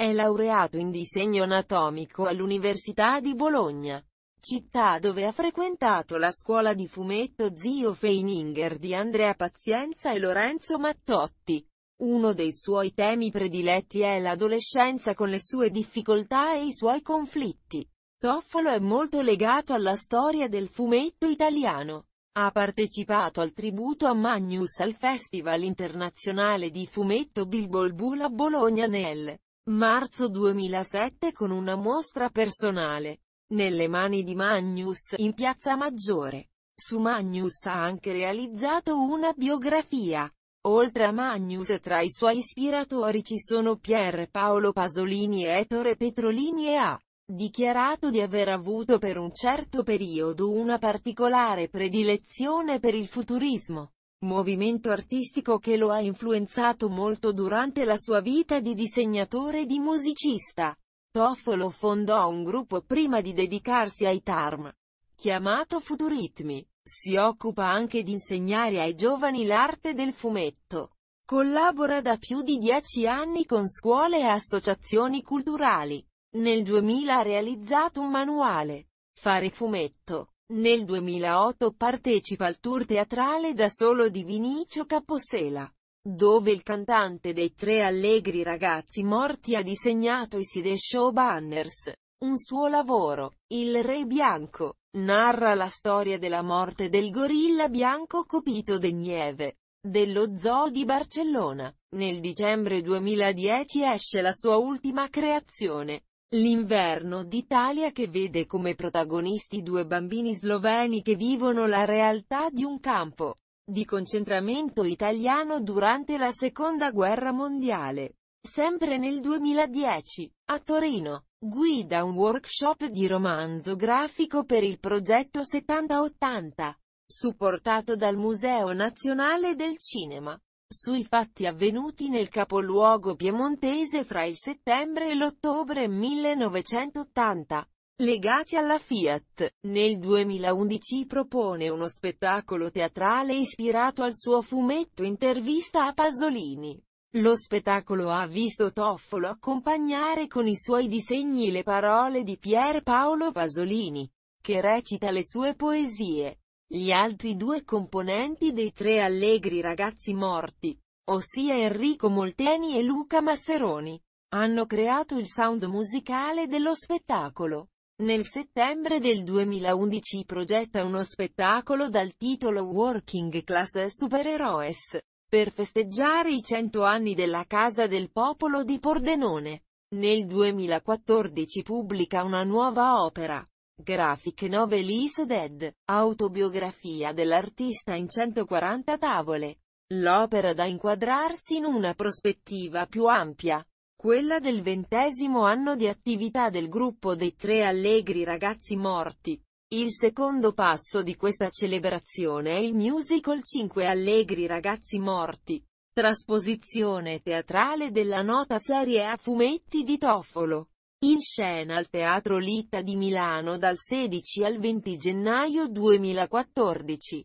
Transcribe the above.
È laureato in disegno anatomico all'Università di Bologna, città dove ha frequentato la scuola di fumetto Zio Feininger di Andrea Pazienza e Lorenzo Mattotti. Uno dei suoi temi prediletti è l'adolescenza con le sue difficoltà e i suoi conflitti. Toffolo è molto legato alla storia del fumetto italiano. Ha partecipato al tributo a Magnus al Festival internazionale di fumetto Bilbo Bull a Bologna nel Marzo 2007 con una mostra personale. Nelle mani di Magnus, in Piazza Maggiore. Su Magnus ha anche realizzato una biografia. Oltre a Magnus tra i suoi ispiratori ci sono Pier Paolo Pasolini e Ettore Petrolini e ha dichiarato di aver avuto per un certo periodo una particolare predilezione per il futurismo movimento artistico che lo ha influenzato molto durante la sua vita di disegnatore e di musicista. Toffolo fondò un gruppo prima di dedicarsi ai tarm, chiamato Futuritmi. Si occupa anche di insegnare ai giovani l'arte del fumetto. Collabora da più di dieci anni con scuole e associazioni culturali. Nel 2000 ha realizzato un manuale, Fare fumetto, nel 2008 partecipa al tour teatrale da solo di Vinicio Caposela, dove il cantante dei tre allegri ragazzi morti ha disegnato i Side Show Banners. Un suo lavoro, Il Re Bianco, narra la storia della morte del gorilla bianco copito de nieve, dello zoo di Barcellona. Nel dicembre 2010 esce la sua ultima creazione, L'inverno d'Italia che vede come protagonisti due bambini sloveni che vivono la realtà di un campo di concentramento italiano durante la seconda guerra mondiale. Sempre nel 2010, a Torino, guida un workshop di romanzo grafico per il progetto 70-80, supportato dal Museo Nazionale del Cinema sui fatti avvenuti nel capoluogo piemontese fra il settembre e l'ottobre 1980. Legati alla Fiat, nel 2011 propone uno spettacolo teatrale ispirato al suo fumetto Intervista a Pasolini. Lo spettacolo ha visto Toffolo accompagnare con i suoi disegni le parole di Pier Paolo Pasolini, che recita le sue poesie. Gli altri due componenti dei tre allegri ragazzi morti, ossia Enrico Molteni e Luca Masseroni, hanno creato il sound musicale dello spettacolo. Nel settembre del 2011 progetta uno spettacolo dal titolo Working Class Superheroes, per festeggiare i 100 anni della Casa del Popolo di Pordenone. Nel 2014 pubblica una nuova opera, Grafiche Novel is Dead, autobiografia dell'artista in 140 tavole. L'opera da inquadrarsi in una prospettiva più ampia, quella del ventesimo anno di attività del gruppo dei tre allegri ragazzi morti. Il secondo passo di questa celebrazione è il musical 5 Allegri ragazzi morti, trasposizione teatrale della nota serie a fumetti di Toffolo. In scena al Teatro Litta di Milano dal 16 al 20 gennaio 2014.